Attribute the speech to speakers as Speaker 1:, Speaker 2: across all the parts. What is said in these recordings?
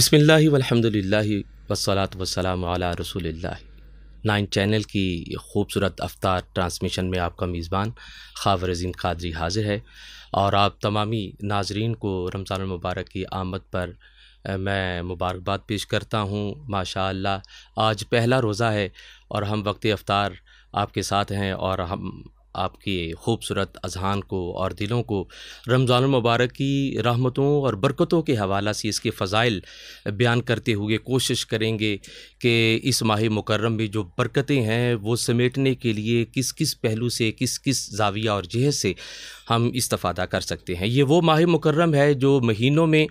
Speaker 1: बिसमिल्ल वलहमदिल्ला वसलात वसलाम अला रसूलिल्लाह nine channel की खूबसूरत अफ्तार ट्रांसमिशन में आपका मेज़बान खावर अजीम कादरी हाजिर है और आप तमामी नाजरीन को रमज़ान मुबारक की आमद पर मैं मुबारकबाद पेश करता हूँ माशा आज पहला रोज़ा है और हम वक्त अफ्तार आपके साथ हैं और हम आपके खूबसूरत अजहान को और दिलों को रमज़ान मुबारक की रहमतों और बरकतों के हवाला से इसके फ़ज़ाइल बयान करते हुए कोशिश करेंगे कि इस माह मुकर्रम में जो बरकतें हैं वो समेटने के लिए किस किस पहलू से किस किस जाविया और जहज से हम इस्तफ़ादा कर सकते हैं ये वो माह मुकर्रम है जो महीनों में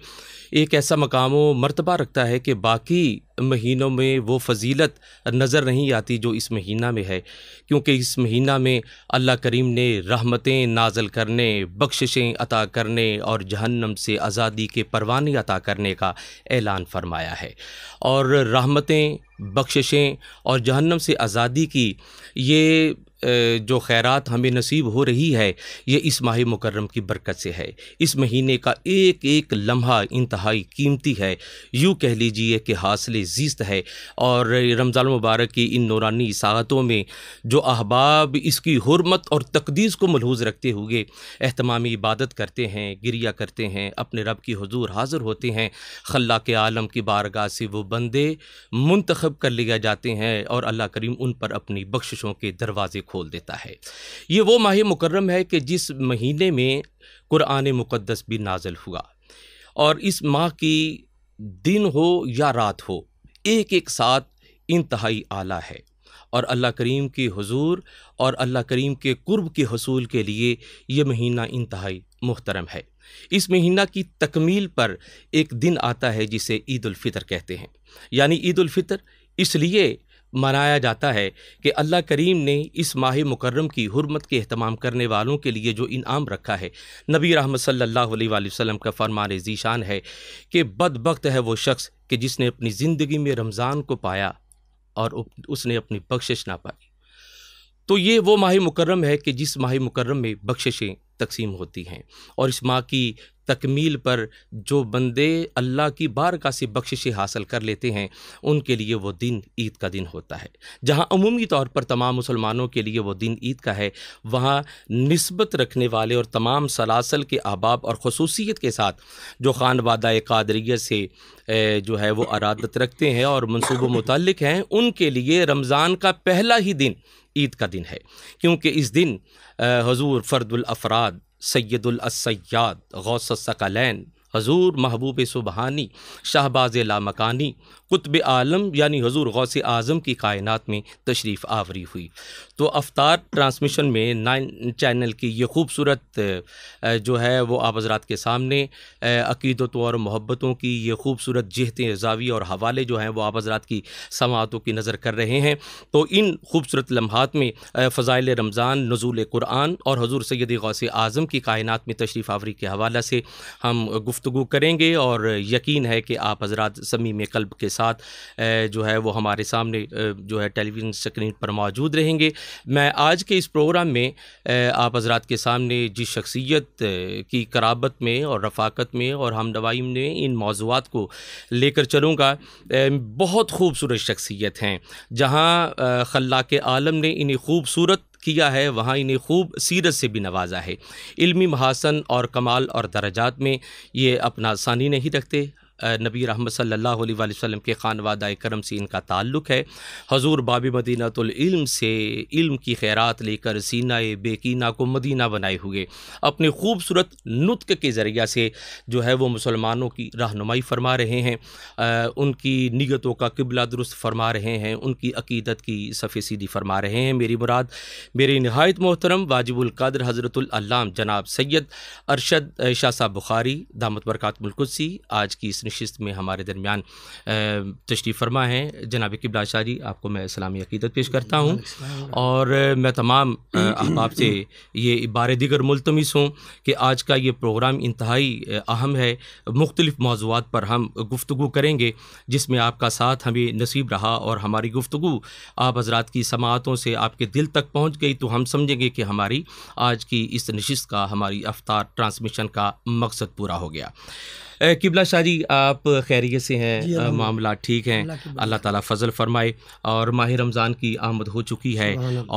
Speaker 1: एक ऐसा मकाम व मरतबा रखता है कि बाकी महीनों में वो फजीलत नज़र नहीं आती जो इस महीना में है क्योंकि इस महीना में अल्लाह करीम ने रहमतें नाजल करने बख्शिशें अता करने और जहन्नम से आज़ादी के परवाने अता करने का ऐलान फरमाया है और रहमतें बख्शिशें और जहन्नम से आज़ादी की ये जो खैरात हमें नसीब हो रही है ये इस माह मुकर्रम की बरकत से है इस महीने का एक एक लम्हा इंतहाई कीमती है यूँ कह लीजिए कि हासिल ज़िस्त है और रमज़ान मुबारक की इन नौरानी सातों में जो अहबाब इसकी हरमत और तकदीस को मलहूज रखते हुए अहतमामी इबादत करते हैं गिरिया करते हैं अपने रब की हजूर हाजिर होते हैं खल्ला के आलम की बारगाह से वो बंदे मंतखब कर लिया जाते हैं और अल्लाह करीम उन पर अपनी बख्शिशों के दरवाजे खोल देता है ये वो माह मुकर्रम है कि जिस महीने में कुरान मुक़दस भी नाजल हुआ और इस माह की दिन हो या रात हो एक एक साथ इंतहाई आला है और अल्लाह करीम के हजूर और अल्लाह करीम के कुर्ब के हसूल के लिए ये महीना इंतहाई मोहतरम है इस महीना की तकमील पर एक दिन आता है जिसे ईद उल फितर कहते हैं यानी ईद उल फितर इसलिए मनाया जाता है कि अल्लाह करीम ने इस माह मुकर्रम की हरमत के अहतमाम करने वालों के लिए जो इनाम रखा है नबी रहमत अलैहि वसल्लम का फरमान ज़ीशान है कि बदबक है वो शख्स कि जिसने अपनी ज़िंदगी में रमज़ान को पाया और उसने अपनी बख्शिश ना पाई तो ये वो माह मुकर्रम है कि जिस माह मुकर्रम में बख्शिशें तकसीम होती हैं और इस माह की तकमील पर जो बंदे अल्लाह की का सी बख्शिशें हासिल कर लेते हैं उनके लिए वो दिन ईद का दिन होता है जहाँ अमूमी तौर पर तमाम मुसलमानों के लिए वो दिन ईद का है वहाँ नस्बत रखने वाले और तमाम सलासल के अहबाब और खसूसियत के साथ जो खान वादा कादरिया से जो है वो अरादत रखते हैं और मनसूब मुतल हैं उनके लिए रमज़ान का पहला ही दिन ईद का दिन है क्योंकि इस दिन हजूर फ़र्दुल अफराद सैदुलसैद गौसकलैन हजूर महबूब सुबहानी शाहबाज लामकानी कुतब आलम यानी हजूर गौस आज़म की कायनात में तशरीफ़ आवरी हुई तो अवतार ट्रांसमिशन में नाइन चैनल की ये खूबसूरत जो है वो आप हजरात के सामने अकीदतों और मोहब्बतों की ये खूबसूरत जहतें जावी और हवाले जो हैं वो आप हजरात की समातों की नज़र कर रहे हैं तो इन खूबसूरत लम्हात में फ़ज़ाइल रमज़ान नजूल कुरान और हजूर सैद गौसे आज़म की कायनत में तशरीफ़ आवरी के हवाले से हम गुफ्तु करेंगे और यकीन है कि आप हजरात समी में कल्ब के साथ जो है वो हमारे सामने जो है टेलीविज़न स्क्रीन पर मौजूद रहेंगे मैं आज के इस प्रोग्राम में आप हजरात के सामने जिस शख्सियत की कराबत में और रफाकत में और हम दवाई में इन मौजूद को लेकर चलूँगा बहुत खूबसूरत शख्सियत हैं जहाँ खल्ला के आलम ने इन्हें खूबसूरत किया है वहाँ इन्हें खूब सीरत से भी नवाजा है इल्मी महासन और कमाल और दर्जात में ये अपना सानी नहीं रखते नबी रहमत अलैहि वसल्लम के ख़ानवाद करम से इनका ताल्लुक़ है हजूर बाब मदीनातम से इल्म की खैरात लेकर सीना बेकीना को मदीना बनाए हुए अपने खूबसूरत नुतक के ज़रिया से जो है वो मुसलमानों की रहनुमाई फरमा रहे हैं आ, उनकी नीयतों का किबला दुरुस्त फरमा रहे हैं उनकी अकीदत की सफ़े सीधी फरमा रहे हैं मेरी मुराद मेरे नहायत मोहतरम वाजिबुल्कद्र हज़रतुल्लाम जनाब सैयद अरशद शाह साहब बुखारी दामद बरक़ात मुल्कुसी आज की इस नशस्त में हमारे दरमियान तशरीफ़ फरमा हैं जनाब किबला जी आपको मैं इस्लामी अकीदत पेश करता हूँ और मैं तमाम अहबाब से ये बार दिगर मुलतमस हूँ कि आज का ये प्रोग्राम इंतहाई अहम है मुख्तलिफ़ मौजूद पर हम गुफ्तु करेंगे जिसमें आपका साथ हमें नसीब रहा और हमारी गुफ्तु आप हजरात की समातों से आपके दिल तक पहुँच गई तो हम समझेंगे कि हमारी आज की इस नशस्त का हमारी अफ्तार ट्रांसमिशन का मकसद पूरा हो गया किबला शाह जी आप खैरियत से हैं मामला ठीक हैं अल्लाह ताला फजल फरमाए और माह रमज़ान की आमद हो चुकी है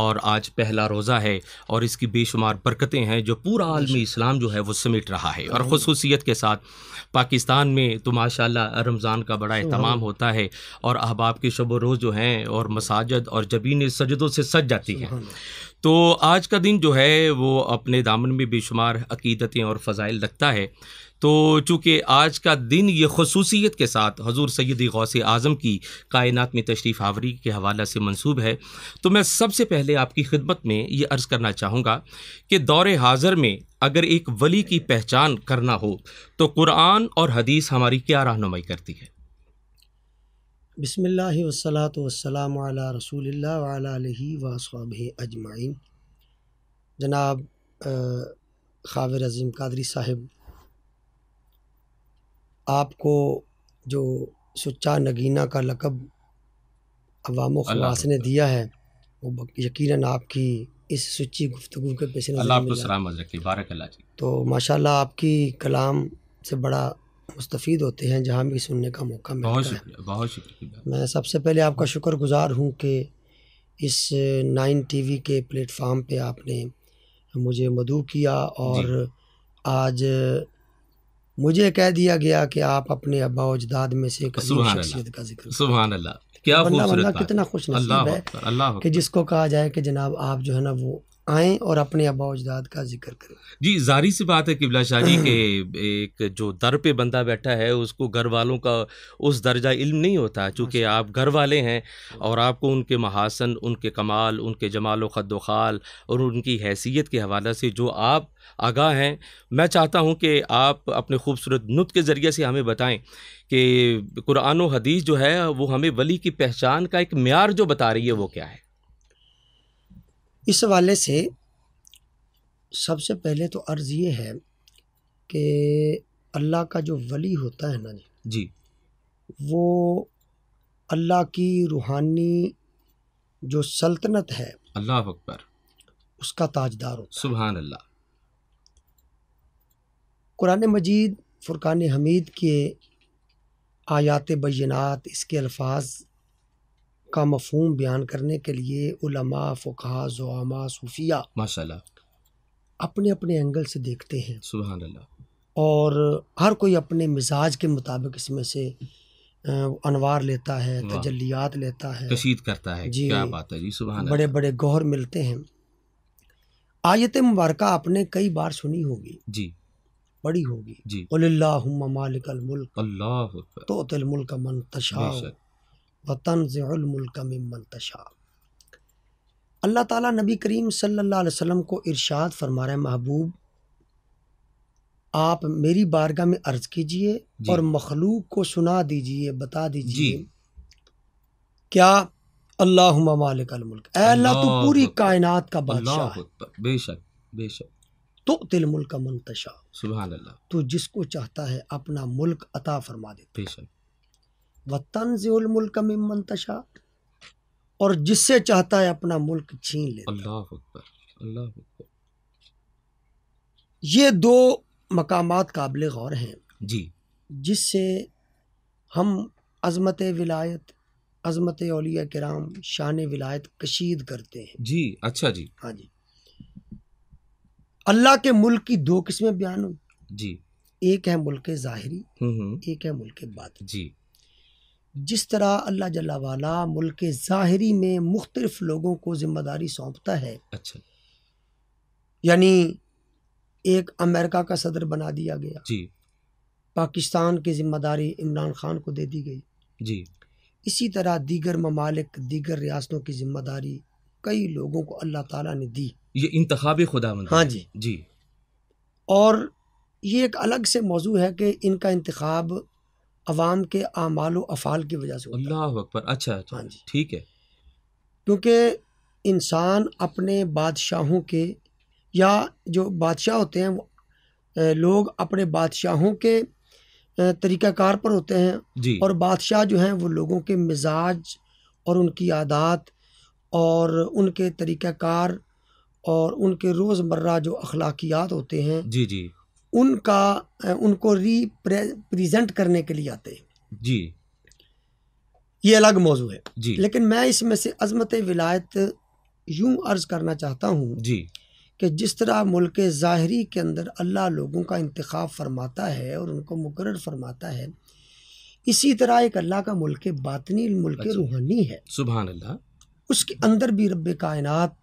Speaker 1: और आज पहला रोज़ा है और इसकी बेशुमार बरकतें हैं जो पूरा आलमी इस्लाम जो है वो समेट रहा है और खसूसियत के साथ पाकिस्तान में तो माशा रमज़ान का बड़ा अहतमाम होता है और अहबाब के शब रोज़ जो हैं और मसाजद और जबीन सजदों से सज जाती हैं तो आज का दिन जो है वो अपने दामन में बेशुमार अकीदतें और फ़ज़ाइल रखता है तो चूँकि आज का दिन ये खसूसियत के साथ हजूर सैदी गौसे आज़म की कायनात में तशरीफ़ आवरी के हवाले से मनसूब है तो मैं सबसे पहले आपकी खिदमत में ये अर्ज़ करना चाहूँगा कि दौर हाज़र में अगर एक वली की पहचान करना हो तो कुरान और हदीस हमारी क्या रहनुमाई करती है
Speaker 2: बसमिल्ल रसूल वसब अजमाइन जनाब खाविर अजीम कादरी साहब आपको जो सच्चा नगीना का लकब अवाम ख़ास ने दिया है वो यकीनन आपकी इस सुची गुफ्तु के पेश तो माशा आपकी कलाम से बड़ा मुस्तफ़ होते हैं जहाँ भी सुनने का मौका मिलता बहुत
Speaker 3: है बहुत शुक्रिया
Speaker 2: मैं सबसे पहले आपका शुक्र गुज़ार हूँ कि इस नाइन टीवी के प्लेटफार्म पे आपने मुझे मधु किया और आज मुझे कह दिया गया कि आप अपने अबा अजदाद में से शख्सियत का
Speaker 1: जिक्र अल्लाह कितना खुश नसीब है कि
Speaker 2: जिसको कहा जाए कि जनाब आप जो है ना वो आएँ और अपने अबाजाद का जिक्र करें
Speaker 1: जी जारी सी बात है किबला शाह जी के एक जो दर पे बंदा बैठा है उसको घर वालों का उस दर्जा इल्म नहीं होता चूँकि अच्छा। आप घर वाले हैं और आपको उनके महासन उनके कमाल उनके जमाल खद और उनकी हैसियत के हवाले से जो आप आगाह हैं मैं चाहता हूँ कि आप अपने खूबसूरत नुत के ज़रिए से हमें बताएं कि कुरान हदीस जो है वो हमें वली की पहचान का एक मैार जो बता रही है वो क्या है
Speaker 2: इस हवाले से सबसे पहले तो अर्ज़ ये है कि अल्लाह का जो वली होता है ना जी जी वो अल्लाह की रूहानी जो सल्तनत है
Speaker 3: अल्लाह अकबर
Speaker 2: उसका ताजदार होता
Speaker 1: सुबह अल्लाह
Speaker 2: कुरान मजीद फ़ुरक़ान हमीद के आयात बैनात इसके अल्फाज का मफहम बयान करने के लिए फ़ुका सूफिया
Speaker 1: माशाल्लाह
Speaker 2: अपने अपने एंगल से देखते हैं
Speaker 1: सुबह
Speaker 2: और हर कोई अपने मिजाज के मुताबिक इसमें से अनवार लेता है तजलियात लेता है
Speaker 3: कशीद करता है जी क्या बात है जी सुबह बड़े बड़े
Speaker 2: गौर मिलते हैं आयत मुबारक आपने कई बार सुनी होगी जी पड़ी होगी जी मालिक मुल्क अल्लाह तो मुल्क मन तशा वतन ज़ुल्मुल्क मनतशा अल्लाह ताला नबी करीम सल्लल्लाहु अलैहि वसल्लम को इरशाद फरमा रहे महबूब आप मेरी बारगाह में अर्ज़ कीजिए और मखलूक को सुना दीजिए बता दीजिए क्या अल्लाह मालिक मुल्क अल्लाह तो पूरी कायनात का बादशाह है बेशक बेशक तो तिल मुल्क मनतशा सुबह तू जिसको चाहता है अपना मुल्क अता फरमा देता बेशक वतन ज़ियल मुल्क और जिससे चाहता है अपना मुल्क छीन
Speaker 3: ले
Speaker 2: ये दो मकाम काबिल गौर हैं जी जिससे हम अज़मत विलायत अज़मत अलिया कराम शान विलायत कशीद करते हैं
Speaker 3: जी अच्छा जी हाँ जी
Speaker 2: अल्लाह के मुल्क की दो किस्में बयान हुई जी एक है मुल्क ज़ाहरी हम्म, हम्म। एक है मुल्क बात जी जिस तरह अल्लाह जल्ला वाला मुल्क ज़ाहरी में मुख्तलफ़ लोगों को ज़िम्मेदारी सौंपता है अच्छा यानी एक अमेरिका का सदर बना दिया गया जी पाकिस्तान की ज़िम्मेदारी इमरान खान को दे दी गई जी इसी तरह दीगर ममालिक दीगर रियासतों की ज़िम्मेदारी कई लोगों को अल्लाह ताला ने दी
Speaker 3: ये
Speaker 1: इंतब खुदा हाँ जी जी
Speaker 2: और ये एक अलग से मौजू है कि इनका इंतखब अवाम के आमाल अफ़ाल की वजह से
Speaker 1: अल्लाह अकबर अच्छा
Speaker 2: तो हाँ जी ठीक है क्योंकि इंसान अपने बादशाहों के या जो बादशाह होते हैं लोग अपने बादशाहों के तरीक़ाकार पर होते हैं और बादशाह जो हैं वो लोगों के मिजाज और उनकी आदात और उनके तरीक़ाकार और उनके रोज़मर्रा जो अखलाकियात होते हैं जी जी उनका उनको रिप्रेजेंट करने के लिए आते हैं जी ये अलग मौजू है जी लेकिन मैं इसमें से अजमत विलायत यूं अर्ज़ करना चाहता हूँ जी कि जिस तरह मुल्क ज़ाहरी के अंदर अल्लाह लोगों का इंतखा फरमाता है और उनको मुकर फरमाता है इसी तरह एक अल्लाह का मुल्क बातनी मुल्क अच्छा। रूहानी है
Speaker 1: सुबह अल्लाह
Speaker 2: उसके अंदर भी रब कायनात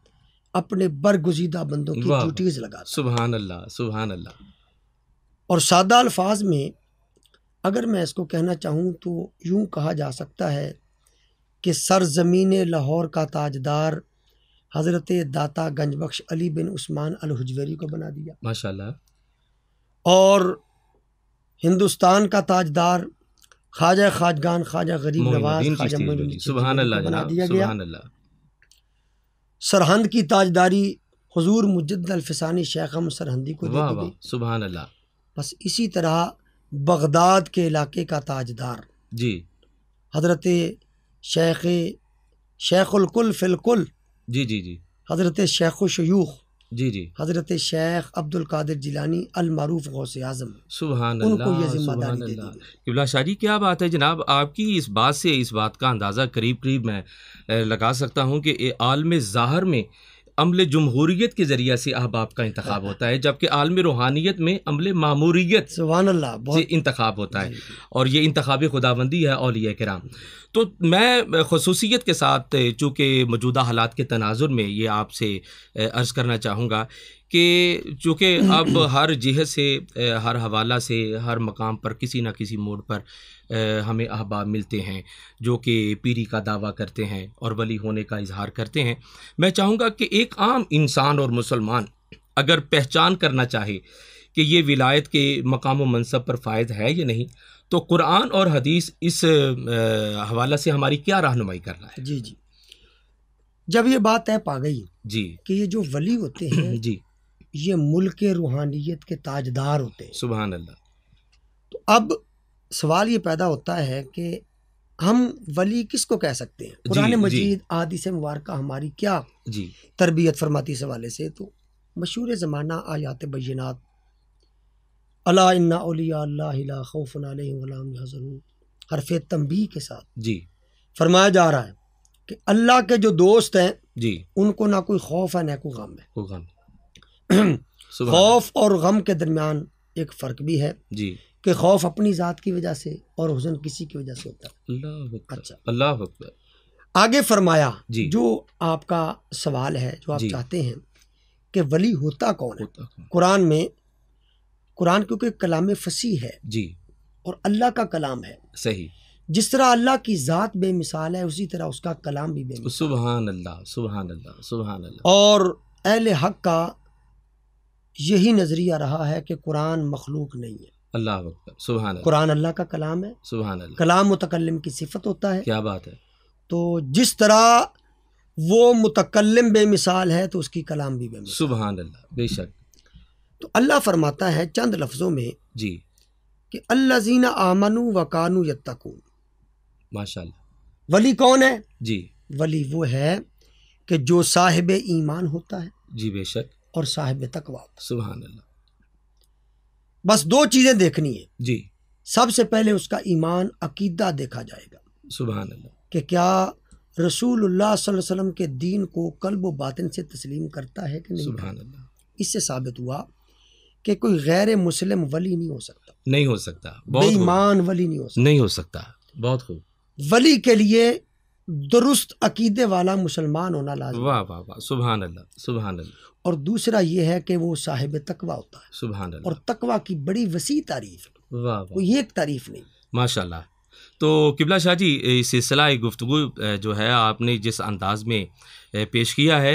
Speaker 2: अपने बरगुजीदा बंदों की ड्यूटीज़
Speaker 1: लगा सुबह अल्लाह सुबह अल्लाह
Speaker 2: और सादा अल्फाज में अगर मैं इसको कहना चाहूँ तो यूँ कहा जा सकता है कि सरजमीन लाहौर का ताजदार हज़रत दाता गंजबख्श अली बिन उस्मान अल अलहजवरी को बना दिया
Speaker 1: माशाल्लाह
Speaker 2: और हिंदुस्तान का ताजदार ख्वाजा खाजगान ख्वाजा गरीब नवाज ख्वाजा बना दिया गया सरहंद की ताजदारी हजूर मुजद अलफसानी शेखम सरहंदी को सुबह अल्लाह बस इसी तरह बगदाद के इलाके का ताजदार जी हजरत शेख शेखुलकुल फिलकुल जी जी जी हजरत शेख शयूख जी जी हजरत शेख अब्दुल कादिर जिलानी अलमारूफ गौसे आजम सुबह
Speaker 1: उनको ये जिम्मेदारी किबला शाह क्या बात है जनाब आपकी इस बात से इस बात का अंदाज़ा करीब करीब मैं लगा सकता हूँ कि आलम ज़ाहर में अमले जमहूरीत के ज़रिए से अहबाब का इंतखब होता है जबकि आलम रूहानियत में अमल मामूरीत से इंतखब होता है और ये इंतबी खुदाबंदी है अलिया कराम तो मैं खसूसियत के साथ चूँकि मौजूदा हालात के तनाजुर में ये आपसे अर्ज़ करना चाहूँगा कि चूँकि अब हर जह से हर हवाला से हर मकाम पर किसी ना किसी मोड़ पर हमें अहबाब मिलते हैं जो कि पीरी का दावा करते हैं और वली होने का इजहार करते हैं मैं चाहूँगा कि एक आम इंसान और मुसलमान अगर पहचान करना चाहे कि ये विलायत के मकाम मनसब पर फ़ायद है या नहीं तो कुरान और हदीस इस हवाला से हमारी क्या रहनुमाई
Speaker 2: कर रहा है जी जी जब ये बात तय पा गई जी कि ये जो वली होते हैं जी ये मुल्क रूहानियत के ताजदार होते हैं सुबह अल्लाह तो अब सवाल ये पैदा होता है कि हम वली किसको कह सकते हैं कुरान मजीद आदि से मुबारक हमारी क्या जी तरबियत फरमाती इस हवाले से तो मशहूर ज़माना आयात बजनात अला हरफ तम्बी के साथ जी फरमाया जा रहा है कि अल्लाह के जो दोस्त हैं जी उनको ना कोई खौफ है ना कोई गम है
Speaker 1: खौफ और
Speaker 2: गम के दरमियान एक फ़र्क भी है जी कि खौफ अपनी ज़ात की वजह से और हुजन किसी की वजह से होता है अल्लाह अच्छा अल्लाह आगे फरमाया जी जो आपका सवाल है जो आप चाहते हैं कि वली होता कौन है होता कौन? कुरान में कुरान क्योंकि कलाम फसी है जी और अल्लाह का कलाम है सही जिस तरह अल्लाह की ज़ात बेमिसाल है उसी तरह उसका कलाम भी बेमिसाल
Speaker 1: सुबहान अल्लाह सुबहान अल्लाह सुबहान अल्लाह
Speaker 2: और अहल हक का यही नज़रिया रहा है कि कुरान मखलूक नहीं है अल्लाह सुबह कुरान अल्लाह का कलाम है सुबह कलाम मुतकलम की सिफत होता है क्या बात है तो जिस तरह वो मुतकलम बेमिसाल है तो उसकी कलाम भी बेमिसाल सुबह अल्लाह बेशक तो अल्लाह फरमाता है चंद लफ्ज़ों में जी कि अल्लाह जीना आमनु व कानू यत्तकून माशा वली कौन है जी वली वो है कि जो साहिब ईमान होता है जी बेशक और साहिब तकवा सुबह बस दो चीज़ें देखनी है जी सबसे पहले उसका ईमान अकीदा देखा जाएगा सुबह कि क्या रसूल वसल्लम के दीन को कल्ब बातिन से तस्लीम करता है कि नहीं इससे साबित हुआ कि कोई गैर मुस्लिम वली नहीं हो सकता
Speaker 1: नहीं हो सकता बेईमान वली नहीं हो सकता नहीं हो सकता बहुत खूब
Speaker 2: वली के लिए दुरुस्त अकीदे वाला मुसलमान होना लाजमी
Speaker 1: वाह वाह वाह सुबहान अल्लाह सुबहान अल्लाह
Speaker 2: और दूसरा ये है कि वो साहिब तकवा होता
Speaker 1: है सुबह और
Speaker 2: तकवा की बड़ी वसी तारीफ वाह कोई ये एक तारीफ नहीं
Speaker 1: माशाल्लाह तो किबला शाह जी सिलसिला गुफ्तु जो है आपने जिस अंदाज में पेश किया है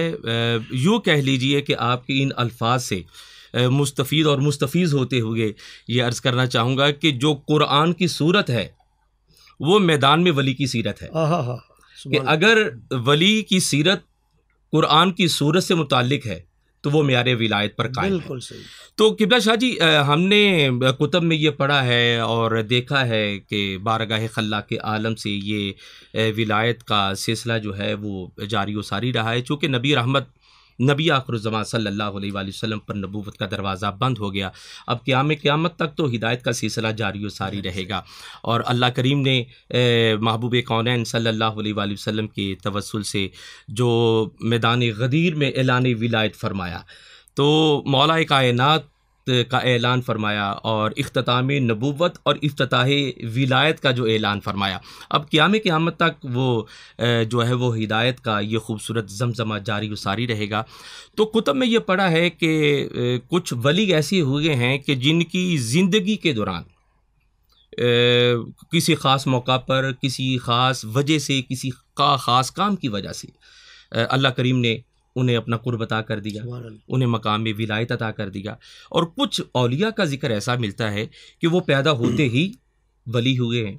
Speaker 1: यूँ कह लीजिए कि आपके इन अल्फाज से मुस्तफ़ और मुस्तफ़ होते हुए ये अर्ज़ करना चाहूँगा कि जो कुरान की सूरत है वो मैदान में वली की सीरत है
Speaker 2: कि
Speaker 1: अगर वली की सीरत कुरान की सूरत से मुतल है तो वो मैार विलायत पर कायम बिल्कुल सही तो किबला शाह जी हमने कुतब में ये पढ़ा है और देखा है कि बारगाह खल्ला के आलम से ये विलायत का सिलसिला जो है वो जारी व सारी रहा है चूँकि नबी रहमत नबी आखरुजमा सल्ला वसम पर नबूत का दरवाज़ा बंद हो गया अब क्याम क़्यामत तक तो हिदायत का सिलसिला जारी व सारी रहेगा और अल्लाह करीम ने महबूब कौन सल्ला वसम के तवसल से जो मैदान गदीर में एलान विलायत फरमाया तो मौलाए कायनत का ऐलान फरमाया और अख्ताम नबूवत और अफ्ताह विलायत का जो ऐलान फरमाया अब क़्याम क़्यामत तक वो जो है वो हिदायत का ये खूबसूरत जमजमा जारी उसारी रहेगा तो कुतब में ये पढ़ा है कि कुछ वली ऐसे हुए हैं कि जिनकी ज़िंदगी के दौरान किसी ख़ास मौका पर किसी ख़ास वजह से किसी का ख़ास काम की वजह से अल्लाह करीम ने उन्हें अपना कुर्ब अता कर दिया उन्हें मकाम में विलायत अता कर दिया और कुछ अलिया का जिक्र ऐसा मिलता है कि वो पैदा होते ही वली हुए हैं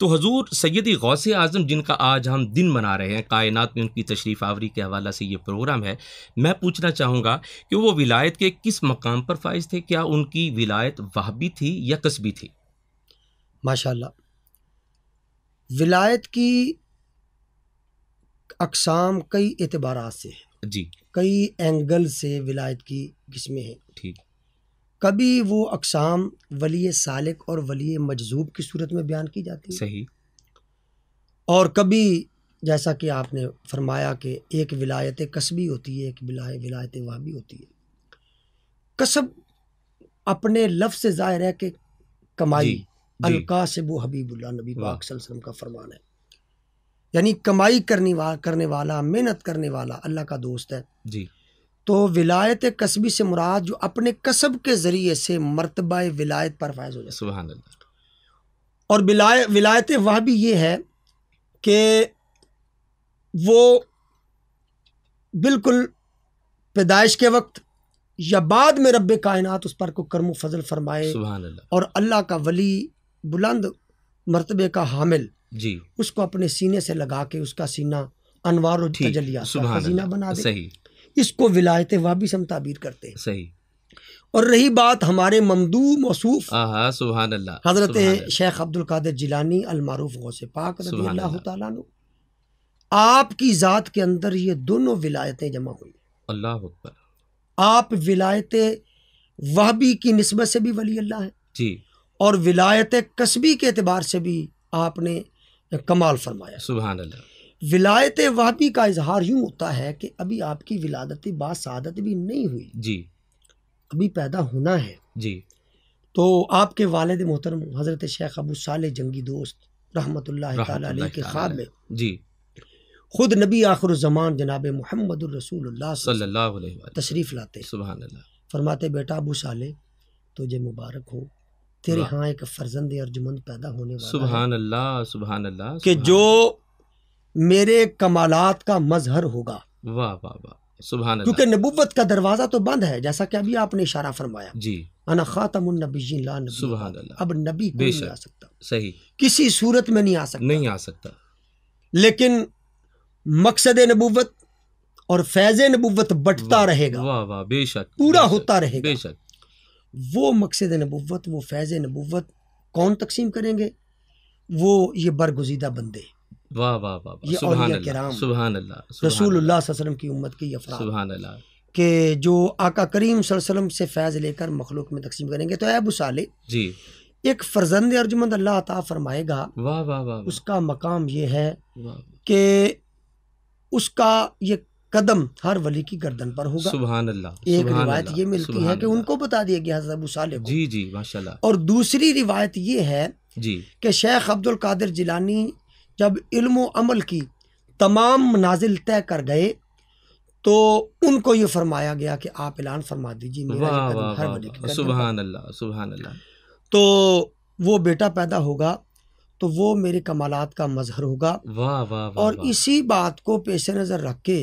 Speaker 1: तो हजूर सैदी गौस आज़म जिनका आज हम दिन मना रहे हैं कायनात में उनकी तशरीफ़ आवरी के हवाला से ये प्रोग्राम है मैं पूछना चाहूँगा कि वो विलायत के किस मकाम पर फाइज थे क्या उनकी विलायत वाहबी थी या कस्बी थी
Speaker 2: माशाल्लाह विलायत की अकसाम कई एतबार से है जी कई एंगल से विलायत की किस्में हैं ठीक कभी वो अकसाम वली सालिक और वली मजजूब की सूरत में बयान की जाती है सही और कभी जैसा कि आपने फरमाया कि एक विलायत कस्बी होती है एक विलायत वाबी होती है कसब अपने लफ्ज़ से ज़ाहिर है कि कमाई अलका से वो हबीबुल्ला नबी पाक वसल्लम का फरमान है यानी कमाई करने वा करने वाला मेहनत करने वाला अल्लाह का दोस्त है जी तो विलायत कस्बी से मुराद जो अपने कसब के ज़रिए से मरतबा विलायत पर फायज हो जाए सुबह और विलाय विलायत वह भी ये है कि वो बिल्कुल पैदाइश के वक्त या बाद में रब कायनात उस पर को कर्म फजल फरमाए और अल्लाह का वली बुलंद मरतबे का हामिल जी उसको अपने सीने से लगा के उसका सीना अनवार तजलिया बना दे सही इसको विलायत वाबी हम ताबीर करते हैं सही और रही बात हमारे ममदू मसूफ
Speaker 1: सुबहान अल्लाह हजरत
Speaker 2: शेख अब्दुल कादिर जिलानी अलमारूफ गौस पाक अल्लाह आपकी ज़ात के अंदर ये दोनों विलायतें जमा हुई अल्लाह आप विलायत वहबी की नस्बत से भी वली अल्लाह है जी और विलायत कस्बी के अतबार से भी आपने कमाल फरमाया सुबह विलायत वाबी का इजहार यूं होता है कि अभी आपकी विलादत बात भी नहीं हुई जी अभी पैदा होना है जी तो आपके वालद मोहतरम हज़रत शेख अबू साल जंगी दोस्त रहमत के ख्वाब में जी खुद नबी आखर ज़मान जनाब मोहम्मद तशरीफ़ लाते फरमाते बेटा अबू साले तुझे मुबारक हो तेरे हाँ एक फर्जंद अर्जुमंद पैदा होने वाला सुबहान
Speaker 1: अल्लाह सुबहान अल्लाह कि जो
Speaker 2: मेरे कमालात का मजहर होगा
Speaker 1: वाह वाह वाह सुबहान क्योंकि
Speaker 2: नबूवत का दरवाज़ा तो बंद है जैसा कि अभी आपने इशारा फरमाया जी अना खातम खातमुन सुबहान अल्लाह अब नबी नहीं आ
Speaker 3: सकता सही
Speaker 2: किसी सूरत में नहीं आ सकता नहीं आ सकता लेकिन मकसद नबूवत और फैज़ नबूवत बटता रहेगा वाह वाह बेशक पूरा होता रहेगा बेशक वो मकसद नबूत वो फैज़ नबूत कौन तकसीम करेंगे वो ये बरगुजीदा बंदे
Speaker 1: रसूल
Speaker 2: की उम्मत की के जो आका करीम सल्लम से फैज़ लेकर मखलूक में तकसीम करेंगे तो ऐब साले जी एक फर्जंद अर्जुमंद अल्लाह ता फरमाएगा वाह वाह वाह उसका मकाम ये है कि उसका ये कदम हर वली की गर्दन पर होगा सुभान अल्लाह एक रिवायत ये मिलती है कि उनको बता दिया गया हजरत अबू साले
Speaker 3: जी जी माशाल्लाह
Speaker 2: और दूसरी रिवायत ये है जी कि शेख अब्दुल कादिर जिलानी जब इल्म अमल की तमाम मनाजिल तय कर गए तो उनको ये फरमाया गया कि आप ऐलान फरमा दीजिए मेरा वाह, वाह, हर वाह, सुबहान
Speaker 1: अल्लाह सुबहान अल्लाह
Speaker 2: तो वो बेटा पैदा होगा तो वो मेरे कमालात का मजहर होगा
Speaker 1: वाह वाह और
Speaker 2: इसी बात को पेश नज़र रख के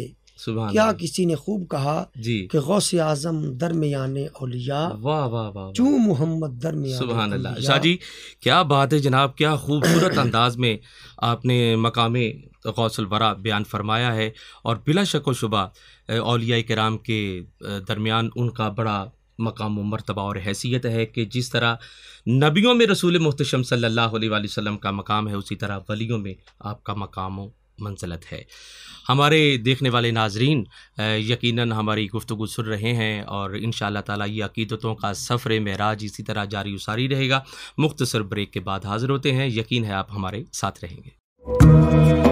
Speaker 2: क्या किसी ने खूब कहा कि गौसे आजम दरमियान औलिया वाह वाह वाह चू मोहम्मद दरमियान सुबह शाह जी
Speaker 1: क्या बात है जनाब क्या खूबसूरत अंदाज में आपने मकाम वरा बयान फरमाया है और बिला शक शुबा अलिया कराम के दरमियान उनका बड़ा मकाम मरतबा और हैसियत है कि जिस तरह नबियों में रसूल मुहतम सल्ला वसम का मकाम है उसी तरह वलियों में आपका मकाम मंसलत है हमारे देखने वाले नाजरीन यकीनन हमारी गुफ्तु सुन रहे हैं और इन ताला ये अकीदतों का सफ़र महराज इसी तरह जारी उसारी रहेगा मुख्तसर ब्रेक के बाद हाज़िर होते हैं यकीन है आप हमारे साथ रहेंगे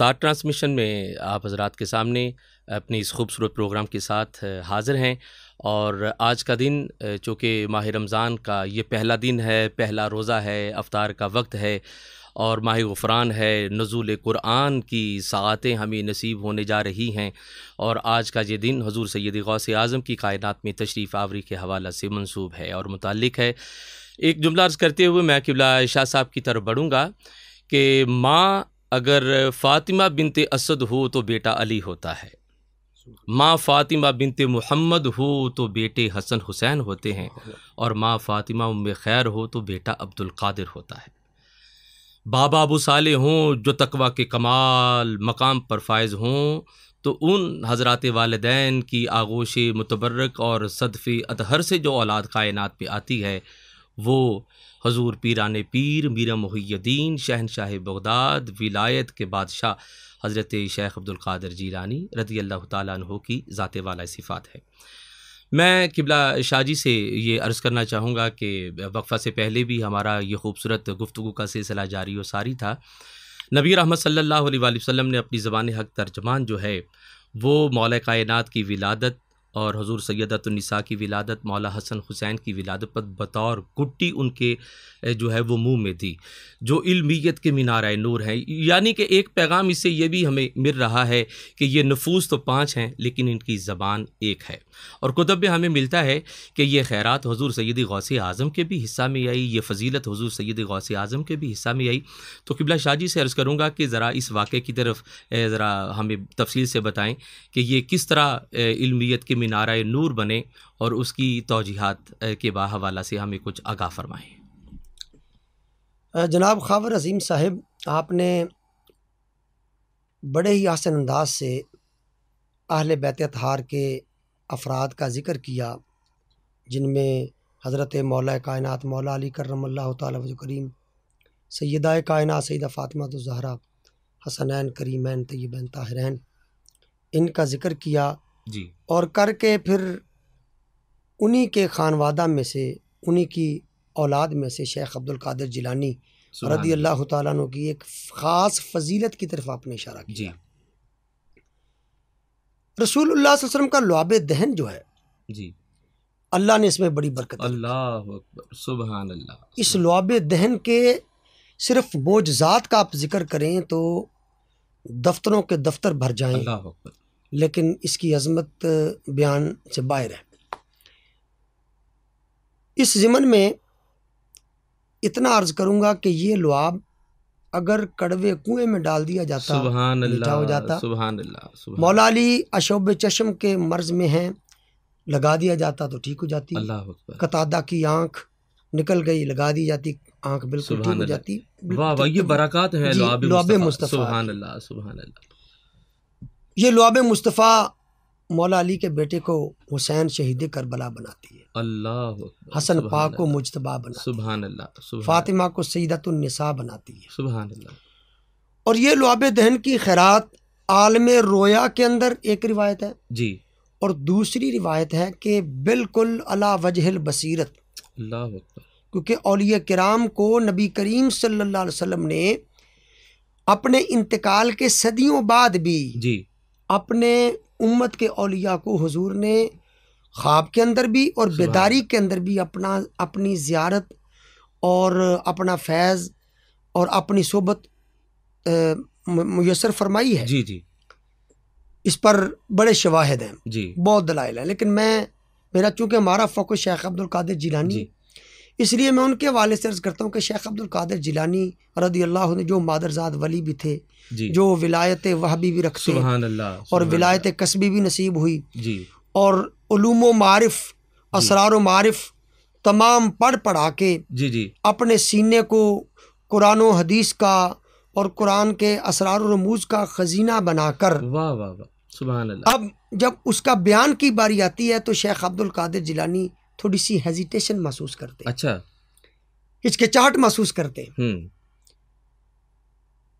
Speaker 1: रफ्तार ट्रांसमिशन में आप हजरात के सामने अपने इस खूबसूरत प्रोग्राम के साथ हाज़िर हैं और आज का दिन चूँकि माह रमज़ान का ये पहला दिन है पहला रोज़ा है अवतार का वक्त है और माह गफ़रान है नज़ुल क़ुरान की सातें हमें नसीब होने जा रही हैं और आज का ये दिन हजूर सैद गौस आज़म की कायनात में तशरीफ़ आवरी के हवाले से मनसूब है और मुतल है एक जुमला अर्ज़ करते हुए मैं किबला शाह साहब की तरफ बढ़ूँगा कि माँ अगर फ़ातिमा बिनते असद हो तो बेटा अली होता है माँ फ़ातिमा बिनते मोहम्मद हो तो बेटे हसन हुसैन होते हैं और माँ फ़ातिमा उम खैर हो तो बेटा अब्दुल कादिर होता है बाबा अबू साले हों जो तकवा के कमाल मकाम पर फायज़ हों तो उन हजरत वालदेन की आगोश मुतबरक और सदफ़ी अतहर से जो औलाद कायनात पे आती है वो हजूर पीरान पीर मीरा मुहैद्दीन शहनशाह बगदाद विलायत के बादशाह हज़रत शेख अब्दुल कादर जीरानी रदी अल्लाह तु की ज़ात वाला सिफ़ात है मैं किबला शाहजी से ये अर्ज़ करना चाहूँगा कि वक्फ़ा से पहले भी हमारा ये खूबसूरत गुफ्तु का सिलसिला जारी व सारी था नबी रहमत सल्लल्लाहु अलैहि वसल्लम ने अपनी ज़बान हक तर्जमान जो है वो मौल कायन की विलादत और हजूर सैदतनिसा की विलादत मौला हसन हुसैन की विलादत पर बतौर गुट्टी उनके जो है वो मुंह में थी जो इल्मीत के मीनारा नूर हैं यानी कि एक पैगाम इससे ये भी हमें मिल रहा है कि ये नफूस तो पाँच हैं लेकिन इनकी ज़बान एक है और कुतब में हमें मिलता है कि ये खैरत हजूर सैद गौस आज़म के भी हिस्सा में आई ये फजीलत हजूर सैद गौसी आज़म के भी हिस्सा में आई तो किबला शाहजी से अर्ज़ करूँगा कि ज़रा इस वाक़े की तरफ ज़रा हमें तफसील से बताएँ कि ये किस तरह इल्मीत के मीनार नूर बने और उसकी तोजीहत के बाहवाला से हमें कुछ आगाह फरमाएँ
Speaker 2: जनाब खावर अजीम साहब आपने बड़े ही आसन अंदाज से अहल बैत हार के अफराद का ज़िक्र किया जिनमें हज़रत मौल कायन मौला अली करम करीम सैदा कायन सैदा फ़ातिमा तो जहरा हसनैन करीमैन तयबैन ताहरैन इनका ज़िक्र किया जी और करके फिर उन्हीं के खानवादा में से उन्हीं की औलाद में से शेख अब्दुल कादिर जिलानी रदी अल्लाह तु की एक ख़ास फजीलत की तरफ आपने इशारा किया रसूल वसल्लम का लुआब दहन जो है जी अल्लाह ने इसमें बड़ी बरकत अल्लाह सुबह अल्लाह इस लुआब दहन के सिर्फ मोजात का आप जिक्र करें तो दफ्तरों के दफ्तर भर जाएं लेकिन इसकी अजमत बयान से बाहर है इस ज़मन में इतना अर्ज़ करूँगा कि ये लुआब अगर कड़वे कुएं में डाल दिया जाता सुबहान हो जाता सुबहान मौला अली अशोब चश्म के मर्ज में हैं लगा दिया जाता तो ठीक हो जाती कतादा की आंख निकल गई लगा दी जाती आंख बिल्कुल ठीक हो जाती वाह वाह ये बरकत है लुआब मुस्तफ़ा सुभान
Speaker 1: अल्लाह सुभान अल्लाह
Speaker 2: ये लुआब मुस्तफ़ा मौला अली के बेटे को हुसैन शहीद करबला बनाती है अल्लाह हसन पाक को मुजतबा बना सुबह फातिमा को सईदतुलनसा बनाती है सुबह और ये लुआब दहन की खैरात आलम रोया के अंदर एक रिवायत है जी और दूसरी रिवायत है कि बिल्कुल अला वजहल बसीरत
Speaker 3: क्योंकि
Speaker 2: अलिया कराम को नबी करीम सल्लल्लाहु अलैहि वसल्लम ने अपने इंतकाल के सदियों बाद भी जी अपने उम्मत के अलिया को हजूर ने ख्वाब के अंदर भी और बेदारी के अंदर भी अपना अपनी ज़्यारत और अपना फैज़ और अपनी सोबत मैसर फरमाई है जी जी इस पर बड़े शवाहद हैं जी बहुत दलाइल हैं लेकिन मैं मेरा चूँकि हमारा फ़ोकस शेख अब्दुल कादिर जिलानी इसलिए मैं उनके वाले से अर्ज़ करता हूँ कि शेख अब्दुल कादिर जिलानी रदी अल्लाह ने जो मादरजाद वली भी थे जो विलायत वहबी भी रखते और विलायत कस्बी भी नसीब हुई और ूम मारफ़ असरार मारफ़ तमाम पढ़ पढ़ा के जी जी अपने सीने को कुरान हदीस का और कुरान के असरार रमूज का खजीना बनाकर वाह वाह वाह अब जब उसका बयान की बारी आती है तो शेख अब्दुल कादिर जिलानी थोड़ी सी हेजिटेशन महसूस करते हैं अच्छा हिचकिचाहट महसूस करते हैं हम्म।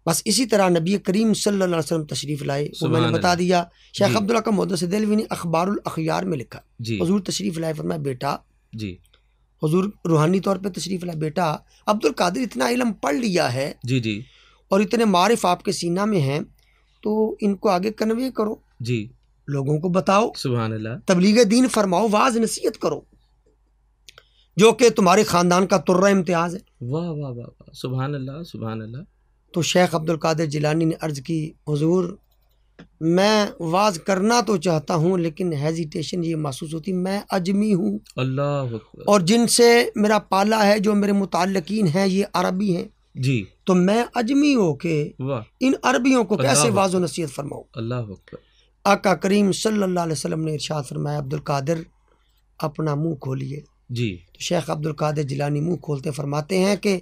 Speaker 2: बस इसी तरह नबी करीम सल्लल्लाहु अलैहि वसल्लम तशरीफ़ लाए वो मैंने बता दिया शेख अब्दुल्ला का मुदसदलवी ने अखबारुल अखियार में लिखा हजूर तशरीफ़ लाए फरमाया बेटा जी हजूर रूहानी तौर पर तशरीफ़ लाए बेटा अब्दुल कादिर इतना इलम पढ़ लिया है जी जी और इतने मारिफ आपके सीना में हैं तो इनको आगे कन्वे करो जी लोगों को बताओ सुबह तबलीग दीन फरमाओ वाज नसीहत करो जो कि तुम्हारे ख़ानदान का तुर्रा इम्तियाज़ है वाह वाह वाह वाह सुबह अल्लाह सुबह अल्लाह तो शेख अब्दुल कादिर जिलानी ने अर्ज़ की हजूर मैं वाज करना तो चाहता हूँ लेकिन हेजिटेशन ये महसूस होती मैं अजमी हूँ अल्लाह और जिनसे मेरा पाला है जो मेरे मुतलकिन हैं ये अरबी हैं जी तो मैं अजमी हो के इन अरबियों को कैसे वाज नसीहत फरमाओ अल्लाह आका करीम सल्लल्लाहु अलैहि वसल्लम ने इरशाद फरमाया अब्दुल कादिर अपना मुंह खोलिए जी तो शेख अब्दुल कादिर जिलानी मुंह खोलते फरमाते हैं कि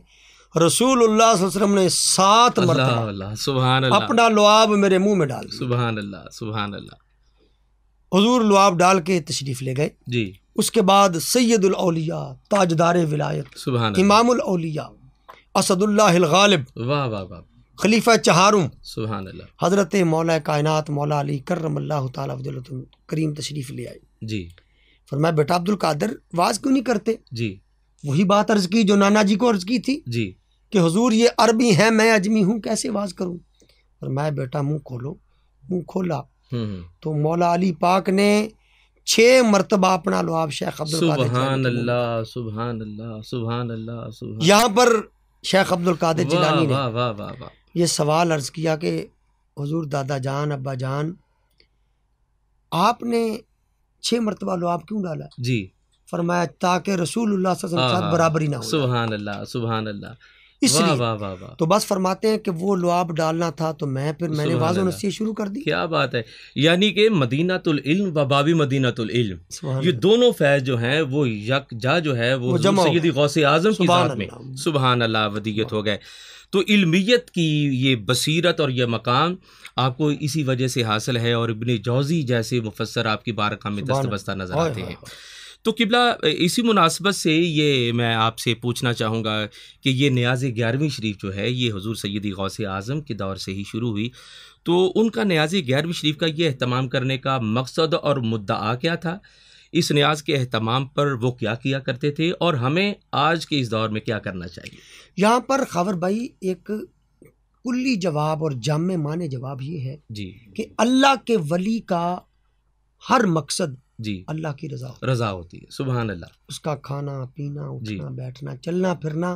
Speaker 2: रसूल अल्लाह वसल्लम ने सात मरतबा अपना लुआब मेरे मुंह में डाल सुबह अल्लाह सुबह अल्लाह हजूर लुआब डाल के तशरीफ़ ले गए जी उसके बाद सैदुलौलिया ताजदार विलायत सुबह इमामौलिया असदुल्लागालिब वाह वाह वाह खलीफा चहारुम सुबह हज़रत मौला कायनात मौला अली करम अल्लाह करीम तशरीफ़ ले आए जी फरमाया बेटा अब्दुल कादर वाज क्यों नहीं करते जी वही बात अर्ज की जो नाना जी को अर्ज की थी जी कि हुजूर ये अरबी है मैं अजमी हूँ कैसे वाज करूँ फरमाया बेटा मुंह खोलो मुंह खोला हम्म, हम्म। तो मौला अली पाक ने छह मरतबा अपना लुआब शेख अब्दुल सुबहान अल्लाह
Speaker 1: सुबहान अल्लाह सुबहान अल्लाह यहाँ पर
Speaker 2: शेख अब्दुल कादिर जिलानी ने ये सवाल अर्ज किया कि हुजूर दादा जान अब्बा जान आपने छह मरतबा लो आप क्यों डाला जी फरमाया ताकि रसूल के साथ हाँ, हाँ। बराबरी ना हो
Speaker 1: सुबहान अल्लाह सुबहान अल्लाह
Speaker 2: इसलिए तो बस फरमाते हैं कि वो लुआब डालना था तो मैं फिर मैंने वाज नसीहत शुरू कर दी
Speaker 1: क्या बात है यानी कि मदीनातुल इल्म व बाबी मदीनातुल इल्म ये दोनों फैज जो हैं वो यक जा जो है वो सैयदी गौसे आजम की साथ में सुभान अल्लाह वदीयत हो गए तो इल्मियत की ये बसीरत और ये मकाम आपको इसी वजह से हासिल है और इबन जौजी जैसे मुफसर आपकी बारगाह में दस्तबस्ता नजर आते हैं तो किबला इसी मुनासबत से ये मैं आपसे पूछना चाहूँगा कि ये न्याज ग्यारहवीं शरीफ जो है ये हजूर सैदी गौस आज़म के दौर से ही शुरू हुई तो उनका न्याज ग्यारहवीं शरीफ का ये अहतमाम करने का मकसद और मुद्दा क्या था इस न्याज के अहतमाम पर वो क्या किया करते थे और हमें आज के इस दौर में क्या करना चाहिए
Speaker 2: यहाँ पर खबर भाई एक कुल्ली जवाब और जाम माने जवाब ये है जी कि अल्लाह के वली का हर मकसद
Speaker 3: जी
Speaker 1: अल्लाह की रजा होती रजा होती है सुबह अल्लाह
Speaker 2: उसका खाना पीना उठना बैठना चलना फिरना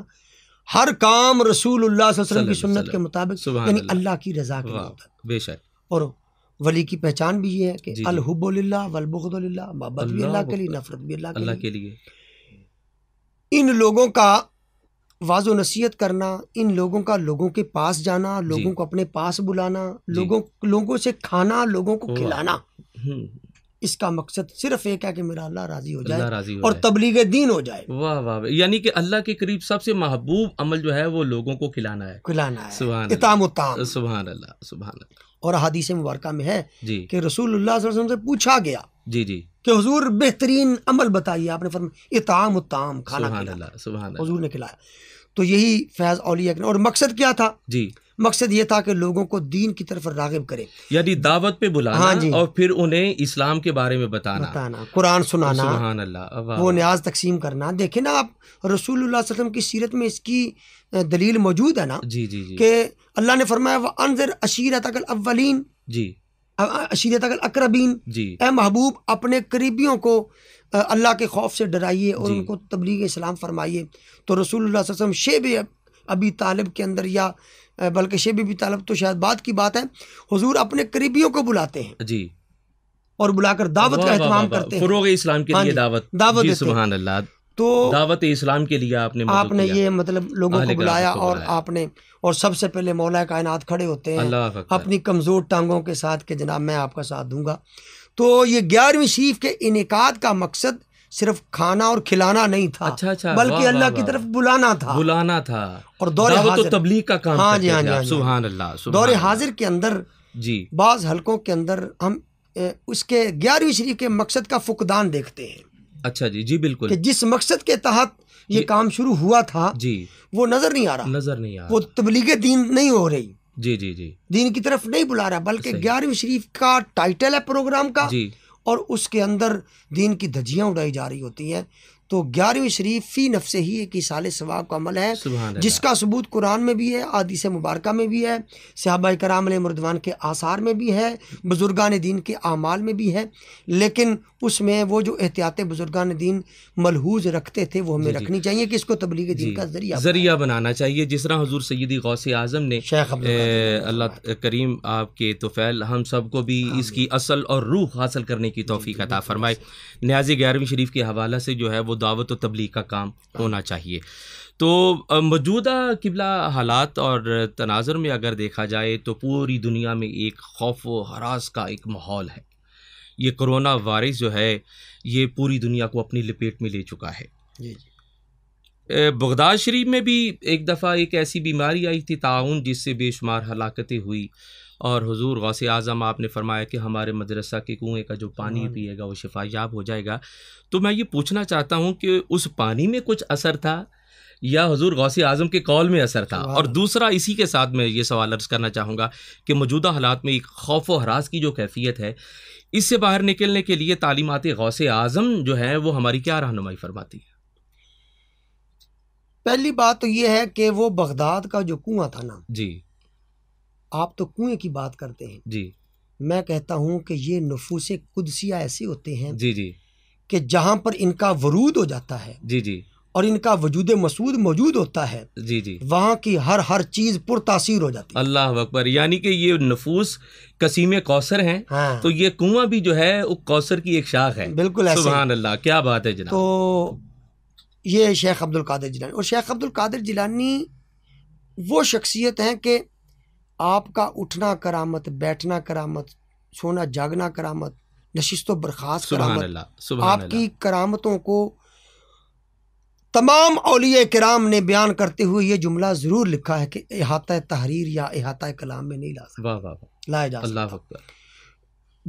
Speaker 2: हर काम रसूल की सुन्नत के मुताबिक यानी अल्लाह की रजा के मुताबिक बेशक और वली की पहचान भी ये है कि अलहबल्ला वलबुल्ला मोहब्बत भी अल्लाह के लिए नफरत भी अल्लाह के लिए इन लोगों का वाजो नसीहत करना इन लोगों का लोगों के पास जाना लोगों को अपने पास बुलाना लोगों लोगों से खाना लोगों को खिलाना हम्म। इसका मकसद सिर्फ एक है कि मेरा अल्लाह राजी हो जाए राजी हो और तबलीग दीन हो जाए
Speaker 1: वाह वाह यानी कि अल्लाह के करीब सबसे महबूब अमल जो है वो लोगों को खिलाना है खिलाना है सुबह सुबह अल्लाह सुबह
Speaker 2: और हदीस मुबारक में है कि रसूल से पूछा गया जी जी कि हुजूर बेहतरीन अमल बताइए आपने फरमाया इताम उताम खाना सुबह हुजूर ने खिलाया तो यही फैज़ औलिया और मकसद क्या था जी मकसद ये था कि लोगों को दीन की तरफ रागब करे
Speaker 1: यानी दावत पे बुलाना हाँ जी और फिर उन्हें इस्लाम के बारे में बताना
Speaker 2: बताना कुरान सुनाना वो न्याज तकसीम करना देखे ना आप रसूल वसलम की सीरत में इसकी दलील मौजूद है ना जी जी के अल्लाह ने फरमाया वह अनजर अशीर तकल अव्वलिन जी अशीर तकल अक्रबीन जी ए महबूब अपने करीबियों को अल्लाह के खौफ से डराइए और उनको तबलीग इस्लाम फरमाइए तो रसूल शेब अबी तालब के अंदर या बल्कि शेब भी तालब तो शायद बात की बात है हजूर अपने करीबियों को बुलाते हैं जी और बुलाकर दावत का अहतमाम करते हैं फरोग
Speaker 1: इस्लाम के हाँ लिए दावत दावत अल्लाह तो दावत इस्लाम के लिए आपने आपने ये
Speaker 2: मतलब लोगों को बुलाया और आपने और सबसे पहले मौला कायनात खड़े होते हैं अपनी कमज़ोर टांगों के साथ के जनाब मैं आपका साथ दूंगा तो ये ग्यारहवीं शरीफ के इनका का मकसद सिर्फ खाना और खिलाना नहीं था अच्छा अच्छा बल्कि अल्लाह की तरफ बुलाना था
Speaker 1: बुलाना था और दौरे तो तबलीग का काम हाँ जी हाँ जी हाँ सुबह दौरे हाजिर के
Speaker 2: अंदर जी बाज हलकों के अंदर हम उसके ग्यारहवीं शरीफ के मकसद का फुकदान देखते हैं
Speaker 3: अच्छा जी जी बिल्कुल
Speaker 2: कि जिस मकसद के तहत ये काम शुरू हुआ था जी वो नजर नहीं आ रहा नजर नहीं आ रहा वो तबलीग दीन नहीं हो रही जी जी जी दीन की तरफ नहीं बुला रहा बल्कि ग्यारहवीं शरीफ का टाइटल है प्रोग्राम का जी और उसके अंदर दीन की धज्जियाँ उड़ाई जा रही होती हैं तो ग्यारहवीं शरीफ फ़ी नफ से ही एक साल सवाब का अमल है जिसका सबूत कुरान में भी है आदिश मुबारक में भी है सहाबा कराम मरदवान के आसार में भी है बुज़ुर्गान दीन के अमाल में भी है लेकिन उसमें वो जो एहतियात बुज़ुर्गान दीन मलहूज रखते थे वो हमें रखनी चाहिए कि इसको तबलीग दीन का जरिया
Speaker 1: जरिया बनाना चाहिए जिस तरह हजूर सैदी गौस आजम ने अल्लाह करीम आपके तोफ़ैल हम सबको भी इसकी असल और रूह हासिल करने की तोफ़ी अता फ़रमाए न्याजी ग्यारहवीं शरीफ के हवाले से जो है वो दावत व तबलीग का काम होना चाहिए तो मौजूदा किबला हालात और तनाजर में अगर देखा जाए तो पूरी दुनिया में एक खौफ व हरास का एक माहौल है ये कोरोना वायरस जो है ये पूरी दुनिया को अपनी लपेट में ले चुका है जी बगदाद शरीफ में भी एक दफ़ा एक ऐसी बीमारी आई थी ताउन जिससे बेशुमार हलाकतें हुई और हुजूर गौस आज़म आपने फरमाया कि हमारे मदरसा के कुएँ का जो पानी हाँ। पिएगा वो शिफायाब हो जाएगा तो मैं ये पूछना चाहता हूँ कि उस पानी में कुछ असर था या हजूर गौस आज़म के कौल में असर था और दूसरा इसी के साथ मैं ये सवाल अर्ज़ करना चाहूँगा कि मौजूदा हालात में एक खौफ व हरास की जो कैफियत है इससे बाहर निकलने के लिए तालीमत गौसे आज़म जो है वो हमारी क्या रहनुमाई फरमाती है
Speaker 2: पहली बात तो ये है कि वो बगदाद का जो कुआँ था ना जी आप तो कुएं की बात करते हैं जी मैं कहता हूं कि ये नफूस कुदसिया ऐसे होते हैं जी जी कि जहां पर इनका वरूद हो जाता है जी जी और इनका वजूद मसूद मौजूद होता है जी जी वहाँ की हर हर चीज पुरतासीर हो जाती
Speaker 1: है अल्लाह अकबर यानी कि ये नफूस कसीमे कौसर हैं हाँ। तो ये कुआं भी जो है वो कौसर की एक शाख है बिल्कुल अल्लाह क्या बात है जनाब
Speaker 2: तो ये शेख अब्दुल कादिर जिलानी और शेख अब्दुल कादिर जिलानी वो शख्सियत हैं कि आपका उठना करामत बैठना करामत सोना जागना करामत नशिस्त बर्खास्त करामत आपकी करामतों को तमाम अलिया कराम ने बयान करते हुए ये जुमला ज़रूर लिखा है कि अहात तहरीर या अहात कलाम में नहीं ला सकता लाया जा सकता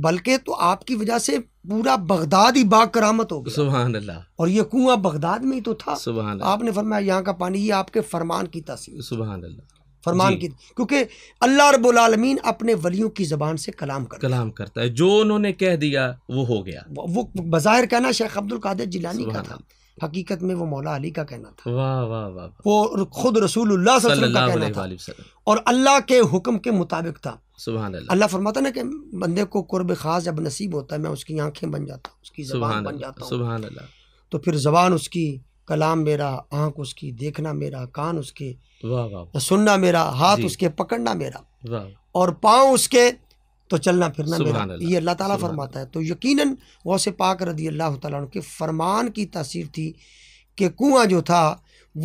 Speaker 2: बल्कि तो आपकी वजह से पूरा बगदाद ही बाग करामत हो गया
Speaker 1: सुबह
Speaker 2: और ये कुआं बगदाद में ही तो था सुबह आपने फरमाया यहाँ का पानी ये आपके फरमान की तस्वीर सुबह अल्लाह फरमान की क्योंकि अल्लाह रबालमीन अपने वलियों की ज़बान से कलाम कर कलाम
Speaker 1: करता है जो उन्होंने कह दिया वो हो गया
Speaker 2: वो बज़ाहिर कहना शेख अब्दुल कादिर जिलानी का था हकीकत में वो मौला अली का कहना
Speaker 1: था वाह वाह वाह
Speaker 2: वो खुद रसूल का कहना था और अल्लाह के हुक्म के मुताबिक था अल्लाह फरमाता ना कि बंदे को कुर्ब खास जब नसीब होता है मैं उसकी आंखें बन जाता हूँ उसकी जबान बन
Speaker 1: जाता हूँ
Speaker 2: तो फिर जबान उसकी कलाम मेरा आंख उसकी देखना मेरा कान
Speaker 3: उसके
Speaker 2: सुनना मेरा हाथ उसके पकड़ना
Speaker 3: मेरा
Speaker 2: और पाँव उसके तो चलना फिरना मेरा ये अल्लाह ताला फरमाता है तो यकीनन से पाक रदी अल्लाह के फरमान की तासीर थी कि कुआं जो था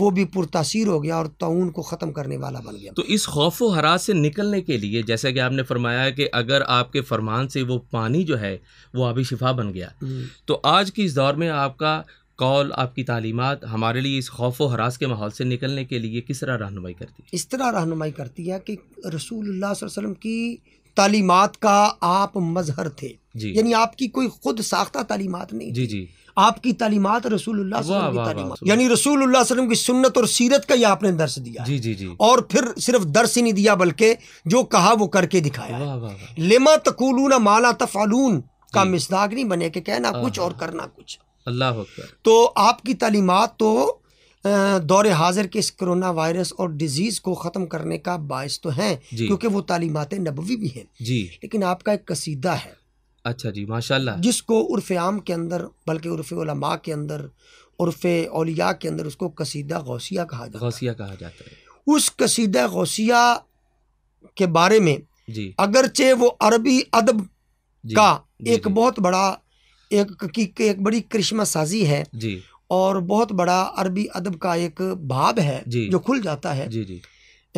Speaker 2: वो भी पुरतासीर हो गया और तउन को ख़त्म करने वाला बन गया
Speaker 1: तो इस खौफ हरा से निकलने के लिए जैसा कि आपने फरमाया कि अगर आपके फरमान से वो पानी जो है वो अभी शिफा बन गया हम्म। तो आज के इस दौर में आपका कौल आपकी तालीमत हमारे लिए इस खौफ व हरास के माहौल से निकलने के लिए किस तरह रहनुमाई करती
Speaker 2: है इस तरह रहनुमाई करती है कि रसूल वसम की तालीमत का आप मजहर थे यानी आपकी कोई खुद साख्ता तालीमत नहीं जी जी आपकी तालीमत रसूल यानी रसूल की सुन्नत और सीरत का ही आपने दर्श दिया जी जी जी और फिर सिर्फ दर्श ही नहीं दिया बल्कि जो कहा वो करके दिखाया वाह वाह लेमा माला तफालून का मिसदाक नहीं बने के कहना हाँ, कुछ हाँ। और करना कुछ अल्लाह तो आपकी तलीमत तो दौर हाजिर के इस कोरोना वायरस और डिजीज़ को ख़त्म करने का बायस तो हैं क्योंकि वो तालीमत नबवी भी हैं जी लेकिन आपका एक कसीदा है
Speaker 1: अच्छा जी माशाल्लाह
Speaker 2: जिसको उर्फ आम के अंदर बल्कि उर्फ उलमा के अंदर उर्फ अलिया के अंदर उसको कसीदा गौसिया कहा जाता
Speaker 1: गौसिया कहा जाता
Speaker 2: है उस कसीदा गौसिया के बारे में जी अगरचे वो अरबी अदब का एक बहुत बड़ा एक की एक बड़ी करिश्मा साजी है जी और बहुत बड़ा अरबी अदब का एक भाव है जो खुल जाता है जी जी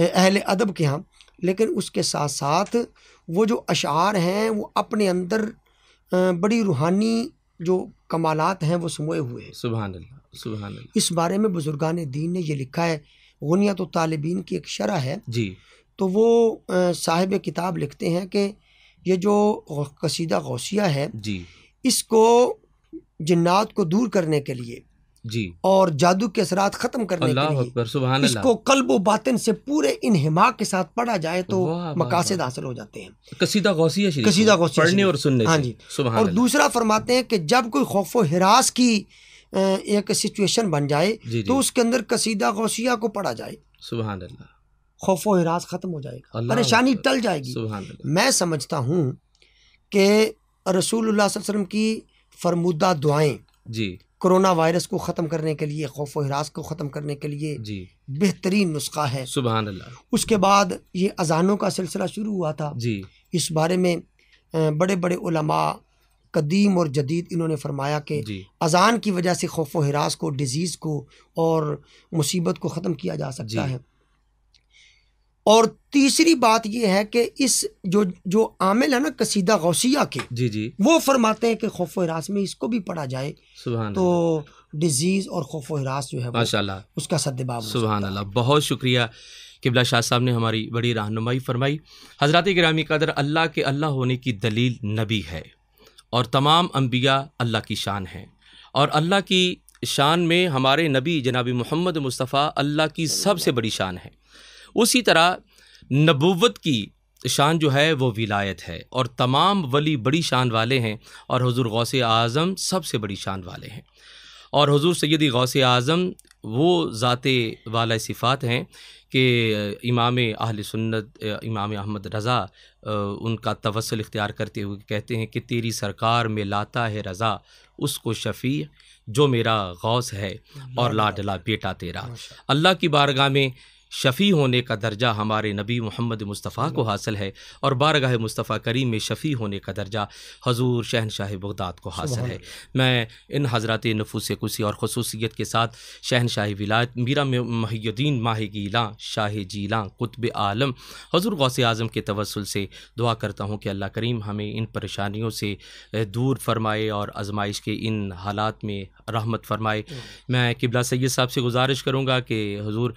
Speaker 2: अहल अदब के यहाँ लेकिन उसके साथ साथ वो जो अशार हैं वो अपने अंदर बड़ी रूहानी जो कमालात हैं वो समोए हुए हैं
Speaker 1: सुबह सुबह
Speaker 2: इस बारे में बुजुर्गान दीन ने ये लिखा है गुनिया तो तालबीन की एक शरह है जी तो वो साहिब किताब लिखते हैं कि ये जो कसीदा गौसिया है जी इसको जिन्नात को दूर करने के लिए जी और जादू के असरा खत्म करने के लिए इसको कल्ब बातिन से पूरे इनहिमा के साथ पढ़ा जाए तो मकासद हासिल हो जाते हैं कसीदा
Speaker 1: गौसिया कसीदा गौसिया पढ़ने और सुनने हाँ जी और
Speaker 2: दूसरा फरमाते हैं कि जब कोई खौफ हिरास की एक सिचुएशन बन जाए तो उसके अंदर कसीदा गौसिया को पढ़ा जाए सुबह खौफो खौफ हिरास ख़त्म हो जाएगा परेशानी टल जाएगी मैं समझता हूँ कि रसूल वसम की फरमुदा दुआएं जी कोरोना वायरस को ख़त्म करने के लिए खौफ हरास को ख़त्म करने के लिए जी बेहतरीन नुस्खा है सुबह उसके बाद ये अजानों का सिलसिला शुरू हुआ था जी इस बारे में बड़े बड़े उलमा कदीम और जदीद इन्होंने फरमाया कि अजान की वजह से खौफ व हरास को डिज़ीज़ को और मुसीबत को ख़त्म किया जा सकता है और तीसरी बात यह है कि इस जो जो आमिल है ना कसीदा गौसिया के जी जी वो फरमाते हैं कि खौफ हरास में इसको भी पढ़ा जाए तो डिजीज़ और खौफ हरास जो है माशा उसका सदबाब
Speaker 1: सुबह बहुत शुक्रिया किबला शाह साहब ने हमारी बड़ी रहनुमाई फरमाई हजरत ग्रामी कदर अल्लाह के अल्लाह होने की दलील नबी है और तमाम अम्बिया अल्लाह की शान है और अल्लाह की शान में हमारे नबी जनाब मोहम्मद मुस्तफ़ा अल्लाह की सबसे बड़ी शान है उसी तरह नबूवत की शान जो है वो विलायत है और तमाम वली बड़ी शान वाले हैं और हजूर गौसे आज़म सबसे बड़ी शान वाले हैं और हजूर सैदी गौसे आज़म वो जाते वाला सिफ़ात हैं कि इमाम अहल सुन्नत इमाम अहमद रज़ा उनका तवसल इख्तियार करते हुए कहते हैं कि तेरी सरकार में लाता है रज़ा उसको शफ़ी जो मेरा गौस है और लाडला बेटा तेरा अल्लाह की बारगाह में शफ़ी होने का दर्जा हमारे नबी मोहम्मद मुस्तफ़ा को हासिल है और बारगाह मुस्तफ़ा करीम में शफ़ी होने का दर्जा हजूर शहनशाह बगदाद को हासिल है मैं इन हजरत नफूस कुसी और खसूसियत के साथ शहनशाह विलायत मीरा महीद्दीन माह गीला शाह जीला कुतब आलम हजूर गौस आज़म के तवसल से दुआ करता हूँ कि अल्लाह करीम हमें इन परेशानियों से दूर फरमाए और आजमाइश के इन हालात में रहमत फरमाए हम्म। मैं किबला सैद साहब से गुजारिश करूँगा कि हजूर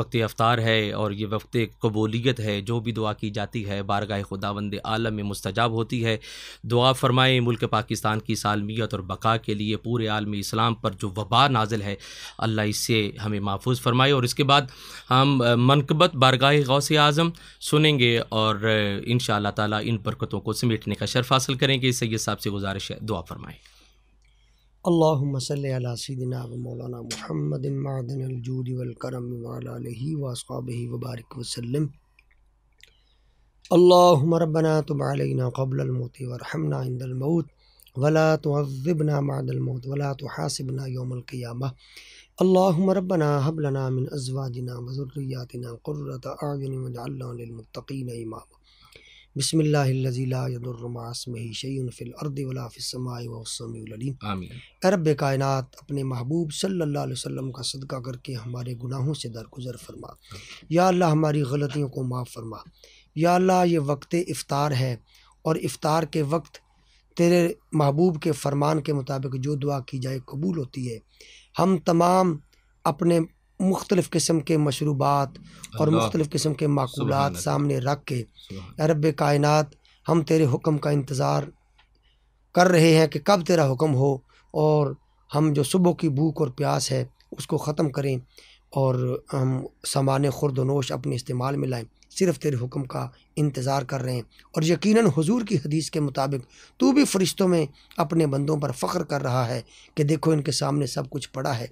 Speaker 1: वक्त अवतार है और ये वक्त कबूलियत है जो भी दुआ की जाती है बारगाह वंद आलम में मुस्तजाब होती है दुआ फरमाएँ मुल्क पाकिस्तान की सालमियत और बका के लिए पूरे आलम इस्लाम पर जो वबा नाजिल है अल्लाह इससे हमें महफूज फरमाए और इसके बाद हम मनकबत बारगाह से आज़म सुनेंगे और इन शाह तरकतों को समेटने का शर्फ हासिल करेंगे इससे ये साहब से गुजारिश है दुआ फरमाएँ
Speaker 2: अल्लाहुम्म सल्लि अला सय्यदिना व मौलाना मुहम्मद मादन अलजूद वल करम व अला आलिहि व अस्हाबिहि व बारिक वसल्लम अल्लाहुम्म रब्बना तुब अलैना क़ब्ल अल मौत वरहमना इंद अल मौत वला तुअज़्ज़िबना मअद अल मौत वला तुहासिबना यौम अल क़ियामह अल्लाहुम्म रब्बना हब लना मिन अज़वाजिना व ज़ुर्रिय्यातिना क़ुर्रता अयुन वजअलना लिल मुत्तक़ीन इमामा कायन अपने महबूब सल्लाम का सदका करके हमारे गुनाहों से दरगुजर फरमा या अल्लाह हमारी गलतियों को माफ़ फरमा या अल्लाह ये वक्त इफ़ार है और इफ़ार के वक्त तेरे महबूब के फरमान के मुताबिक जो दुआ की जाए कबूल होती है हम तमाम अपने मुख्तलि किस्म के मशरूबात और मुख्तलिफ़ किस्म के माकूलत सामने रख के अरब कायनत हम तेरे हुक्म का इंतज़ार कर रहे हैं कि कब तेरा हुक्म हो और हम जो सुबह की भूख और प्यास है उसको ख़त्म करें और हम सामान खुरदनोश अपने इस्तेमाल में लाएँ सिर्फ़ तेरे हुक्म का इंतज़ार कर रहे हैं और यकीनन हुजूर की हदीस के मुताबिक तू भी फरिश्तों में अपने बंदों पर फ़ख्र कर रहा है कि देखो इनके सामने सब कुछ पड़ा है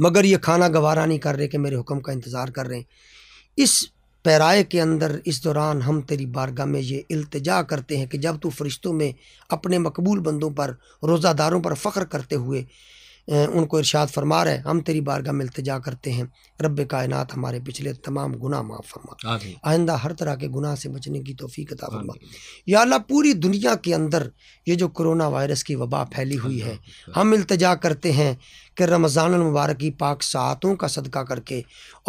Speaker 2: मगर ये खाना गवारा नहीं कर रहे कि मेरे हुक्म का इंतज़ार कर रहे हैं इस पैराए के अंदर इस दौरान हम तेरी बारगाह में ये अल्तजा करते हैं कि जब तू फरिश्तों में अपने मकबूल बंदों पर रोज़ादारों पर फ़ख्र करते हुए उनको इरशाद फरमा रहे हम तेरी बारगाह में अल्तजा करते हैं रब कायनात हमारे पिछले तमाम गुनाह माफ़ फरमा आइंदा हर तरह के गुनाह से बचने की तोफ़ी कता फरमा या अल्लाह पूरी दुनिया के अंदर ये जो कोरोना वायरस की वबा फैली हुई है हम अल्तजा करते हैं कि रमज़ानमबारक की पाक सातों का सदका करके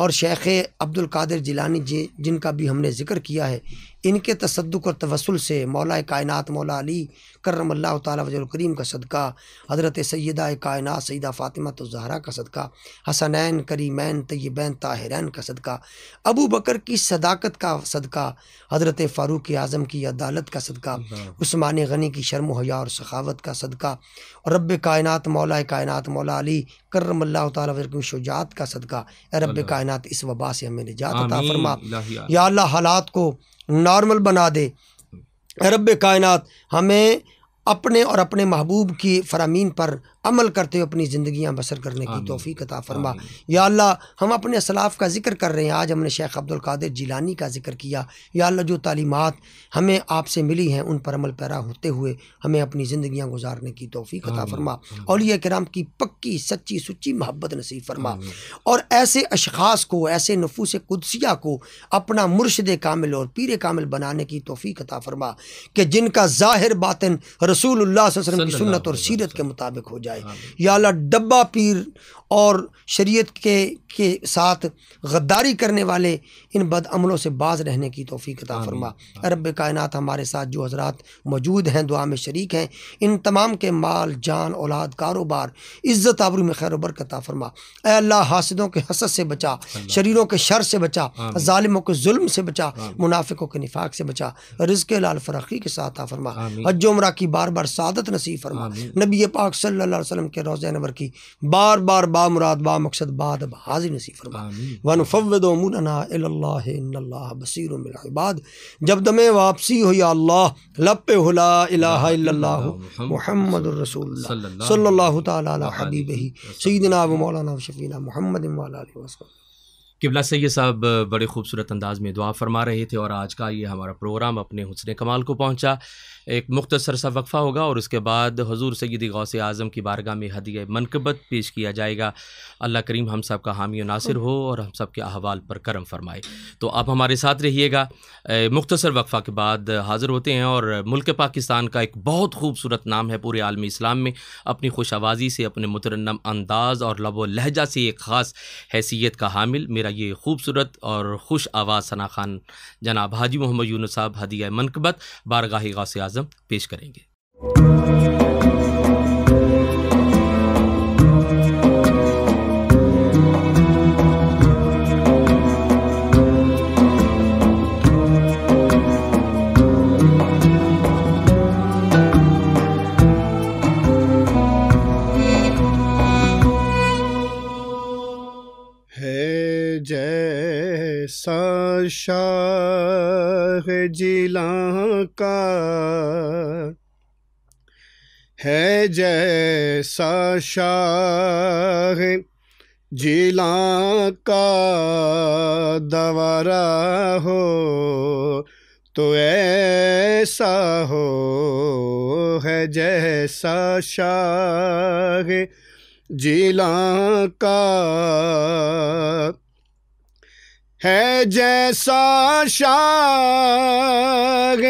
Speaker 2: और शेख अब्दुल कादिर जिलानी जी जिनका भी हमने ज़िक्र किया है इनके तसदक और तवसल से मौला कायनत मौला अली करम अल्लाह का सदका हज़रत सैदा कायन सैदा फ़ातिमा तो जहरा का सदका हसनैन करीमैन तयबैन ताहरैन का सदका अबू बकर की सदाकत का सदका हज़रत फ़ारूक आज़म की अदालत का सदका उस्मान गनी की शर्म हया और सखावत का सदका और रब कायनत मौला कायनत मौला अली बड़ी करमल्ला तक शुजात का सदका रब कायन इस वबा से हमें निजात अता फरमा या अल्लाह हालात को नॉर्मल बना दे रब कायन हमें अपने और अपने महबूब की फरामीन पर अमल करते हुए अपनी ज़िंदियाँ बसर करने की तोफ़ी कता फरमा या अल्लाह हम अपने असलाफ़ का जिक्र कर रहे हैं आज हमने शेख अब्दुल कादिर जिलानी का जिक्र किया या अल्लाह जो तालीमत हमें आपसे मिली हैं उन पर अमल पैरा होते हुए हमें अपनी ज़िंदियाँ गुजारने की तोफ़ी कता फरमा और यह कराम की पक्की सच्ची सुच्ची मोहब्बत नसीब फरमा और ऐसे अशास को ऐसे नफूस कुदसिया को अपना मुर्शद कामिल और पीर कामिल बनाने की तोफ़ी कता फरमा कि जिनका ज़ाहिर बातन रसूल की सुन्नत और सीरत के मुताबिक हो जाए जाए हाँ, या अल्लाह डब्बा पीर और शरीयत के के साथ गद्दारी करने वाले इन बदअमलों से बाज रहने की तोफ़ी कता हाँ, फरमा अरब कायनात हमारे साथ जो हजरात मौजूद हैं दुआ में शरीक हैं इन तमाम के माल जान औलाद कारोबार इज़्ज़त आबरू में खैर बरकता फरमा अल्लाह हासदों के हसद से बचा शरीरों के शर से बचा हाँ, ालिमों के जुल्म से बचा मुनाफिकों के निफाक से बचा रिज़ लाल फरखी के साथ आ फरमा हज उम्र की बार बार सादत नसीब फरमा नबी पाक सल्ला वसलम के रोज़ नवर की बार बार बा मुराद बा मकसद बाद हाजिर नसीब फरमा वन फ़वदमना बसीर मिलाबाद जब दमे वापसी हुई अल्लाह लब मोहम्मद रसूल
Speaker 1: सल्ला
Speaker 2: तबीब ही सईदना मौलाना शफ़ीना मोहम्मद
Speaker 1: किबला सैद साहब बड़े खूबसूरत अंदाज में दुआ फरमा रहे थे और आज का ये हमारा प्रोग्राम अपने हुसन कमाल को पहुँचा एक मुख्तसर सा वक्फ़ा होगा और उसके बाद हजूर गौ से आज़म की बारगाह में हदय मनकबत पेश किया जाएगा अल्लाह करीम हम सब का हामी नासिर हो और हम सब के अहवाल पर करम फरमाए तो आप हमारे साथ रहिएगा मुख्तसर वक्फ़ा के बाद हाज़िर होते हैं और मुल्क पाकिस्तान का एक बहुत खूबसूरत नाम है पूरे आलमी इस्लाम में अपनी खुश आवाज़ी से अपने मुतरनम अंदाज़ और लबो लहजा से एक ख़ास हैसियत का हामिल मेरा ये खूबसूरत और खुश आवाज़ सना खान जनाब हाजी मोहम्मद यून साहब हदिया मनकबत बारगाह से आज़म आजम पेश करेंगे
Speaker 4: शाह जिला का है जैसा शाह जिला का दवारा हो तो ऐसा हो है जैसा शाह जिला का है जैसा शाग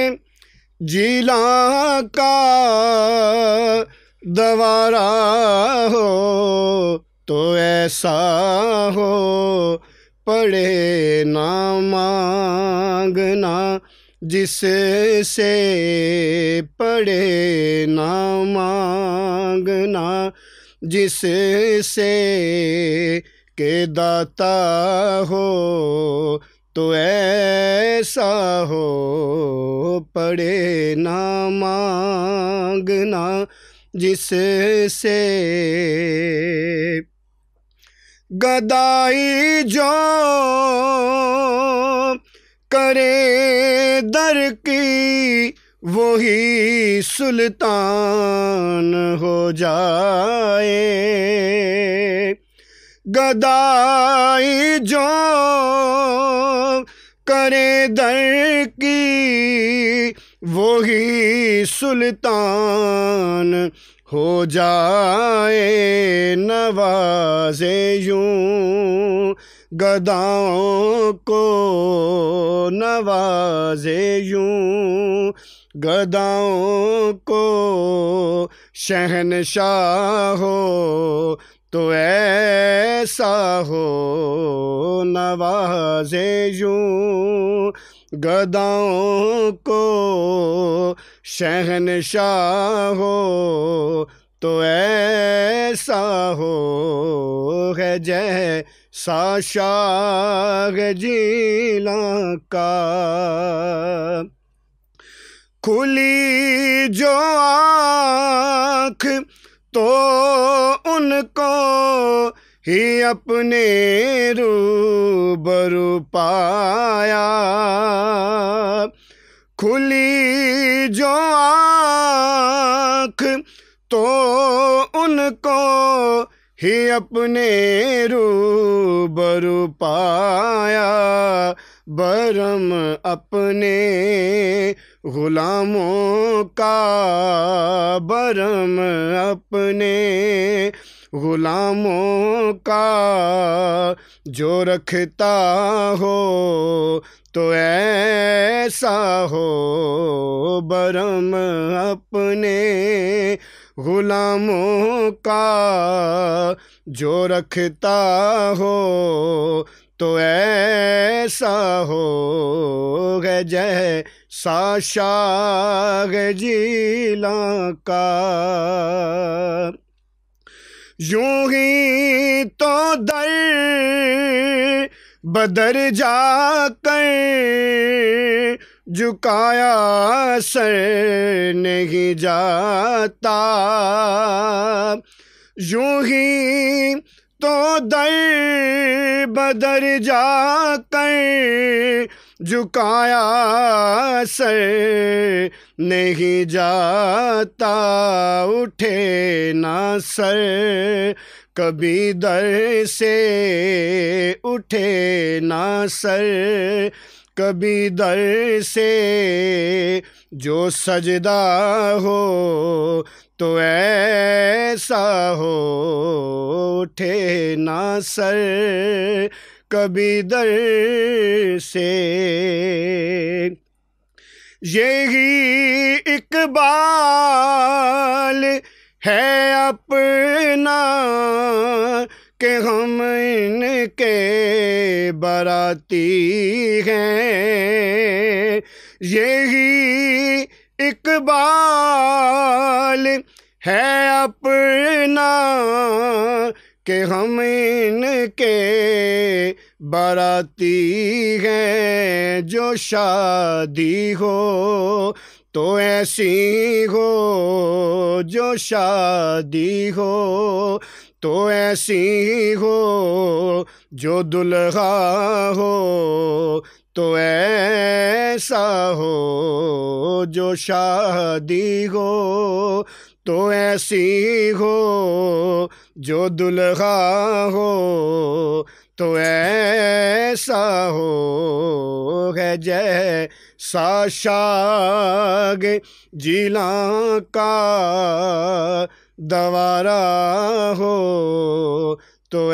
Speaker 4: जिला का दवारा हो तो ऐसा हो पड़े ना मांगना जिससे पड़े ना मांगना जिससे के दाता हो तो ऐसा हो पड़े ना मांगना जिससे गदाई जो करे दर की वही सुल्तान हो जाए गदाई जो करे दर की वही सुल्तान हो जाए नवाजे यूं गदाओं को नवाजे यूं गदाओं को शहनशाह हो तो ऐसा हो नवाजे यूं गदाओं को शहनशाह हो तो ऐसा हो है जय साग जीला का खुली जो आँख तो उनको ही अपने रूबरू पाया खुली जो आँख तो उनको ही अपने रूबरू पाया बरम अपने गुलामों का बरम अपने गुलामों का जो रखता हो तो ऐसा हो बरम अपने गुलामों का जो रखता हो तो ऐसा हो गए जय साग जिला का यूं ही तो दर बदर जा कर झुकाया सर नहीं जाता यूं ही तो दई बदर जा कर झुकाया सर नहीं जाता उठे ना सर कभी दर से उठे ना सर कभी दर से जो सजदा हो तो ऐसा हो उठे ना सर कभी दर से यही इकबाल है अपना के हम इनके बराती हैं यही इकबाल है अपना के हम इनके बराती हैं जो शादी हो तो ऐसी हो जो शादी हो तो ऐसी हो जो दुल्हा हो तो ऐसा हो जो शादी हो तो ऐसी हो जो दुल्हा हो तो ऐसा हो है जय सा शाग जिला का दवारा हो तो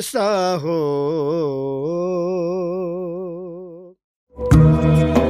Speaker 4: ऐसा हो